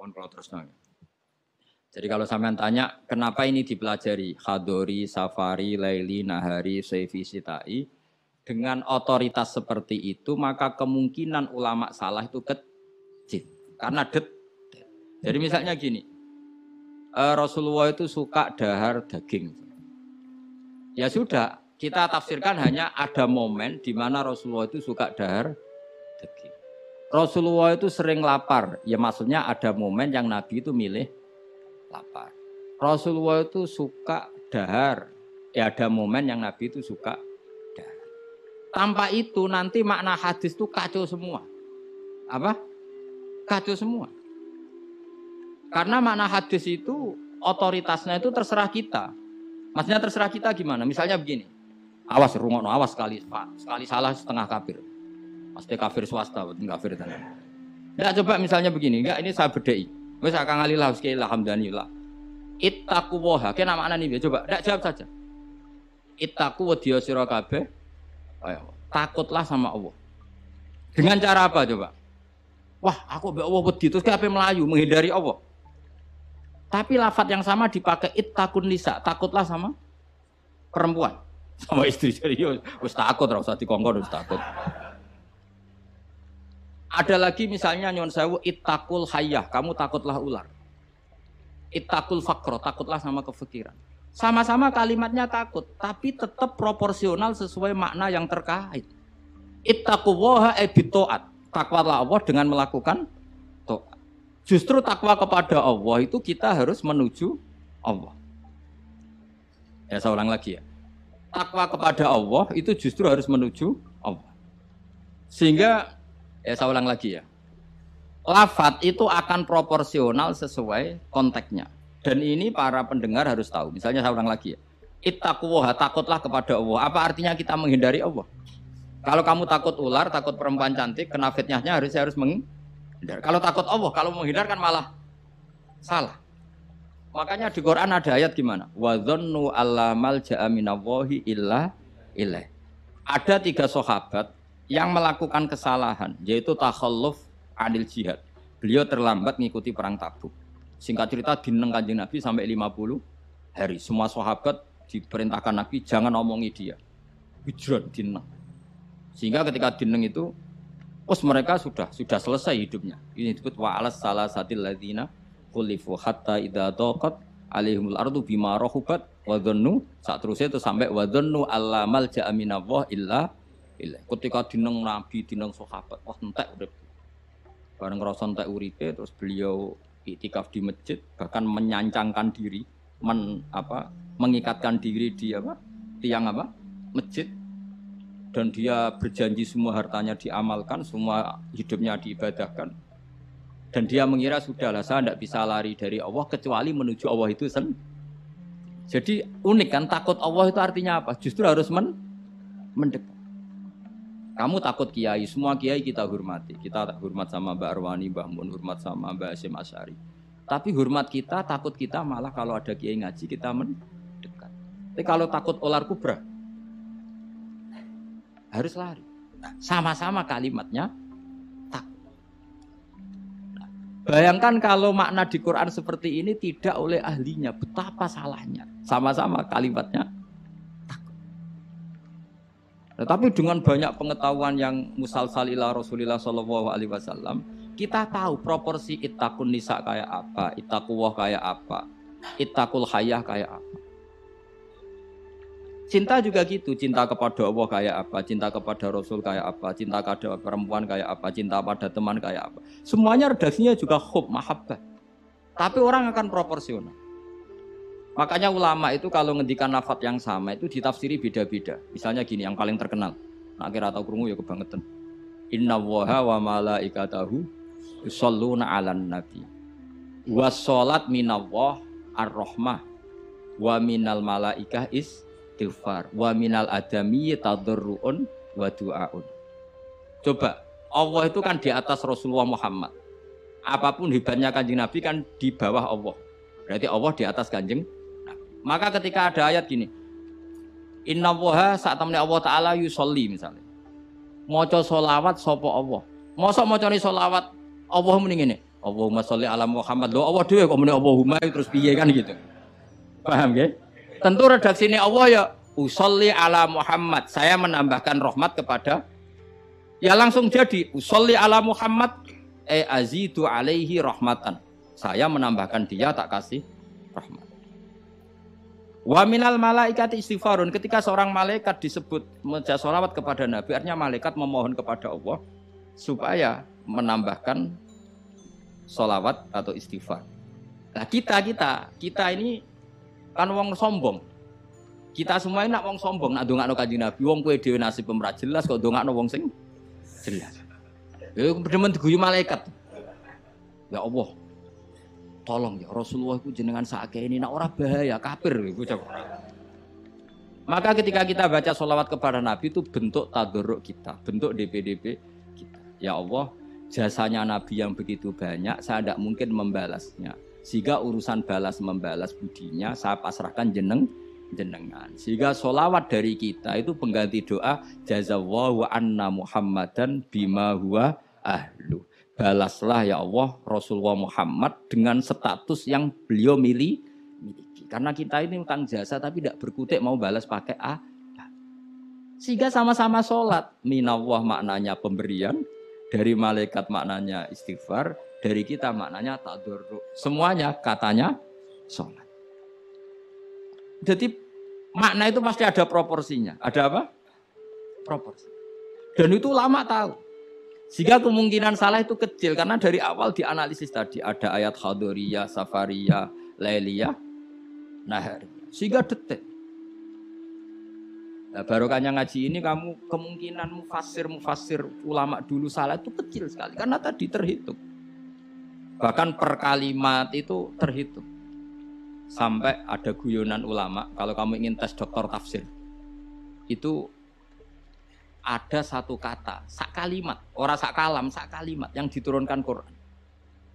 Mohon kalau terus nanya. Jadi kalau sampean tanya, kenapa ini dipelajari? Hadori, Safari, Laili, Nahari, Seifi, Sitai. Dengan otoritas seperti itu, maka kemungkinan ulama salah itu kecil. Karena det. Jadi misalnya gini, eh, Rasulullah itu suka dahar daging. Ya sudah, kita tafsirkan hanya ada momen di mana Rasulullah itu suka dahar daging. Rasulullah itu sering lapar. Ya maksudnya ada momen yang Nabi itu milih lapar. Rasulullah itu suka dahar. Ya ada momen yang Nabi itu suka dahar. Tanpa itu nanti makna hadis itu kacau semua. Apa? Kacau semua. Karena makna hadis itu otoritasnya itu terserah kita. Maksudnya terserah kita gimana? Misalnya begini. Awas rungokno, awas sekali sekali salah setengah kafir. Maksudnya kafir swasta, bukan kafir tenan. Nggak coba misalnya begini, enggak ini saya bedai. Wes akan ngalillah sekali alhamdulillah. Ittaqullaha, nama makna nih coba. Enggak jawab saja. Ittaqu wa dia sira kabeh. Takutlah sama Allah. Dengan cara apa coba? Wah, aku mbek Allah wedi terus kabeh melayu menghindari Allah. Tapi lafat yang sama dipakai ittaqun nisa, takutlah sama perempuan. Sama istri serius, wis takut ora usah dikongkon wis takut. Ada lagi misalnya nyon sewu itakul hayah, kamu takutlah ular. Itakul fakro, takutlah sama kefikiran. Sama-sama kalimatnya takut, tapi tetap proporsional sesuai makna yang terkait. itakul woha ebitoat, eh, takwalah Allah dengan melakukan toat. Justru takwa kepada Allah itu kita harus menuju Allah. Ya saya ulang lagi ya. Takwa kepada Allah itu justru harus menuju Allah. Sehingga Eh, saya ulang lagi ya. Lafat itu akan proporsional sesuai konteksnya. Dan ini para pendengar harus tahu. Misalnya saya ulang lagi ya. Ittaquwaha, takutlah kepada Allah. Apa artinya kita menghindari Allah? Kalau kamu takut ular, takut perempuan cantik, kena fitnahnya harus harus menghindar. Kalau takut Allah, kalau menghindar kan malah salah. Makanya di Quran ada ayat gimana? Wa dzannu alla malja'a illa ilaih. Ada tiga sahabat yang melakukan kesalahan yaitu takhalluf Adil jihad. Beliau terlambat mengikuti perang Tabuk. Singkat cerita dineng Kanjeng Nabi sampai 50 hari. Semua sahabat diperintahkan Nabi jangan omongi dia. Hijrah dineng. Sehingga ketika dineng itu us mereka sudah sudah selesai hidupnya. Ini disebut wa'alas salah satil ladina kulifu hatta idza taqat alaihimul ardu bima rahubat wa saat terusnya itu sampai wa dhannu alla malja'a illa ilah. Ketika dineng Nabi, dineng sahabat, wah entek urip. Bareng ngerasa entek uripe terus beliau itikaf di masjid bahkan menyancangkan diri, men apa mengikatkan diri di apa? tiang apa? masjid dan dia berjanji semua hartanya diamalkan, semua hidupnya diibadahkan. Dan dia mengira sudahlah saya tidak bisa lari dari Allah kecuali menuju Allah itu sen. Jadi unik kan takut Allah itu artinya apa? Justru harus men mendekat. Kamu takut kiai, semua kiai kita hormati. Kita hormat sama Mbak Arwani, Mbak Mun, hormat sama Mbak Asim Asyari. Tapi hormat kita, takut kita malah kalau ada kiai ngaji kita mendekat. Tapi kalau takut olar kubra, harus lari. Sama-sama kalimatnya takut. bayangkan kalau makna di Quran seperti ini tidak oleh ahlinya, betapa salahnya. Sama-sama kalimatnya Nah, tapi dengan banyak pengetahuan yang musalsal ila Rasulillah Shallallahu alaihi wasallam, kita tahu proporsi itakun nisa kayak apa, itakuwah kayak apa, itakul hayah kayak apa. Cinta juga gitu, cinta kepada Allah kayak apa, cinta kepada Rasul kayak apa, cinta kepada perempuan kayak apa, cinta pada teman kayak apa. Semuanya redaksinya juga khub, mahabbah. Tapi orang akan proporsional. Makanya ulama itu kalau ngendikan lafadz yang sama itu ditafsiri beda-beda. Misalnya gini yang paling terkenal. Nah, akhir atau kurungu ya kebangetan. Inna waha wa malaikatahu yusalluna 'alan nabi. Wasolat minallah ar-rahmah wa minal malaikah is tifar. wa minal adami tadarruun wa du'aun. Coba Allah itu kan di atas Rasulullah Muhammad. Apapun hibahnya Kanjeng Nabi kan di bawah Allah. Berarti Allah di atas Kanjeng maka ketika ada ayat gini, Inna woha saat temani Allah Ta'ala yusolli misalnya. Moco solawat sopo Allah. Masa moco ni solawat Allah mending ini. Allahumma sholli ala Muhammad. Loh Allah dia kok mending Allahumma terus piye kan gitu. Paham ya? Tentu redaksi ini Allah ya usolli ala Muhammad. Saya menambahkan rahmat kepada ya langsung jadi usolli ala Muhammad e azidu alaihi rahmatan. Saya menambahkan dia tak kasih rahmat. Wa minal malaikati istighfarun ketika seorang malaikat disebut meja sholawat kepada Nabi artinya malaikat memohon kepada Allah supaya menambahkan sholawat atau istighfar. Nah kita kita kita ini kan wong sombong. Kita semua ini nak wong sombong nak dongakno kanjeng Nabi wong kowe dhewe nasib pemerah jelas kok dongakno wong sing jelas. Ya demen diguyu malaikat. Ya Allah, tolong ya Rasulullah itu jenengan saat ini nak orang bahaya kafir itu maka ketika kita baca sholawat kepada Nabi itu bentuk tadoruk kita bentuk DPDP kita ya Allah jasanya Nabi yang begitu banyak saya tidak mungkin membalasnya sehingga urusan balas membalas budinya saya pasrahkan jeneng jenengan sehingga sholawat dari kita itu pengganti doa jazawahu anna muhammadan bima huwa ahlu balaslah ya Allah Rasulullah Muhammad dengan status yang beliau milih miliki. Karena kita ini utang jasa tapi tidak berkutik mau balas pakai A. Sehingga sama-sama sholat. Minallah maknanya pemberian, dari malaikat maknanya istighfar, dari kita maknanya takdur. Semuanya katanya sholat. Jadi makna itu pasti ada proporsinya. Ada apa? Proporsi. Dan itu lama tahu. Sehingga kemungkinan salah itu kecil karena dari awal dianalisis tadi ada ayat Hadoriyah, Safariyah, Lailiyah, nahar, Sehingga detik. Nah, barokahnya ngaji ini kamu kemungkinan mufasir mufasir ulama dulu salah itu kecil sekali karena tadi terhitung. Bahkan per kalimat itu terhitung. Sampai ada guyonan ulama kalau kamu ingin tes doktor tafsir. Itu ada satu kata, sak kalimat, orang sak kalam, sak kalimat yang diturunkan Quran.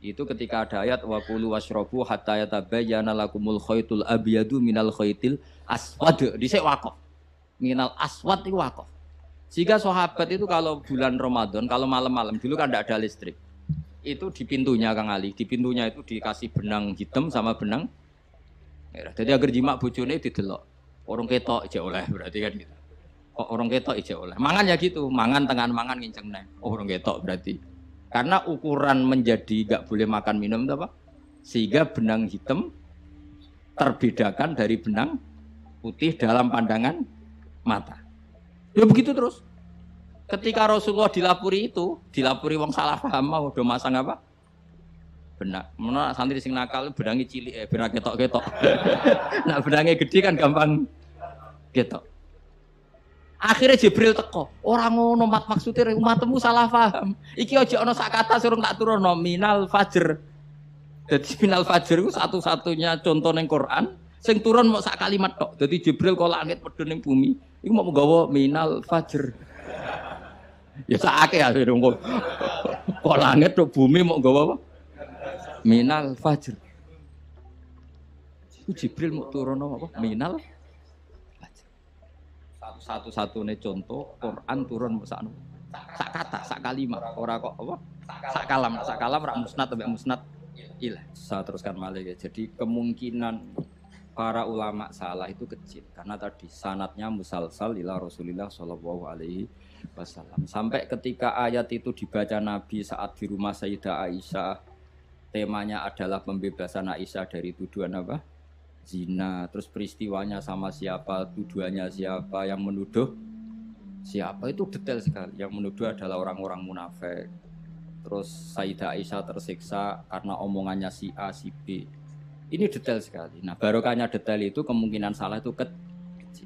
Itu ketika ada ayat wa kulu washrabu hatta yatabayyana lakumul khaitul abyadu minal khaitil aswad. Dhisik wakaf. Minal aswad itu wakaf. Jika sahabat itu kalau bulan Ramadan, kalau malam-malam dulu kan tidak ada listrik. Itu di pintunya Kang Ali, di pintunya itu dikasih benang hitam sama benang merah. Jadi agar jimat bojone didelok. Orang ketok aja oleh berarti kan gitu kok oh, orang ketok ije oleh. Mangan ya gitu, mangan tangan mangan nginceng neng Oh, orang ketok berarti. Karena ukuran menjadi nggak boleh makan minum itu apa? Sehingga benang hitam terbedakan dari benang putih dalam pandangan mata. Ya begitu terus. Ketika Rasulullah dilapuri itu, dilapuri wong salah paham mau udah masang apa? Benak. Mana santri sing nakal benangnya cilik eh benang ketok-ketok. nah benangnya gede kan gampang ketok. Akhirnya Jibril teko. Orang ngono mat maksudnya umatmu salah paham. Iki ojo ono sak kata suruh tak turun nominal fajr. Jadi minal fajr itu satu-satunya contoh neng Quran. Sing turun mau sak kalimat tok. Jadi Jibril kalau langit pedun neng bumi. Iku mau gawa minal fajr. ya sak akeh ya dong. Kok langit tok bumi mau gawa apa? Minal fajr. Jibril mau turun apa? Minal satu-satunya contoh Quran turun bersanu sak kata sak kalimat ora kok apa sak kalam sak kalam rak musnad tapi musnad ilah saya teruskan malik ya jadi kemungkinan para ulama salah itu kecil karena tadi sanatnya musalsal ila Rasulillah Shallallahu alaihi wasallam sampai ketika ayat itu dibaca Nabi saat di rumah Sayyidah Aisyah temanya adalah pembebasan Aisyah dari tuduhan apa zina, terus peristiwanya sama siapa, tuduhannya siapa, yang menuduh siapa itu detail sekali. Yang menuduh adalah orang-orang munafik. Terus Saidah Aisyah tersiksa karena omongannya si A, si B. Ini detail sekali. Nah, barokahnya detail itu kemungkinan salah itu ke kecil.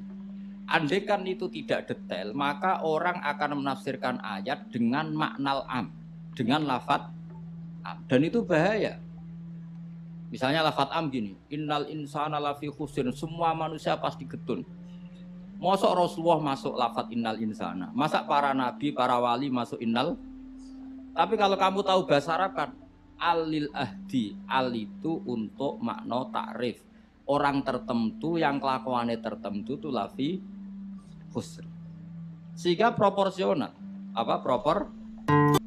Andaikan itu tidak detail, maka orang akan menafsirkan ayat dengan makna am, dengan lafat am. Dan itu bahaya. Misalnya lafat am gini, innal insana lafi khusrin, semua manusia pasti getun. Masa Rasulullah masuk lafat innal insana? Masa para nabi, para wali masuk innal? Tapi kalau kamu tahu bahasa Arab kan, alil ahdi, al itu untuk makna takrif. Orang tertentu yang kelakuannya tertentu itu lafi khusrin. Sehingga proporsional. Apa propor?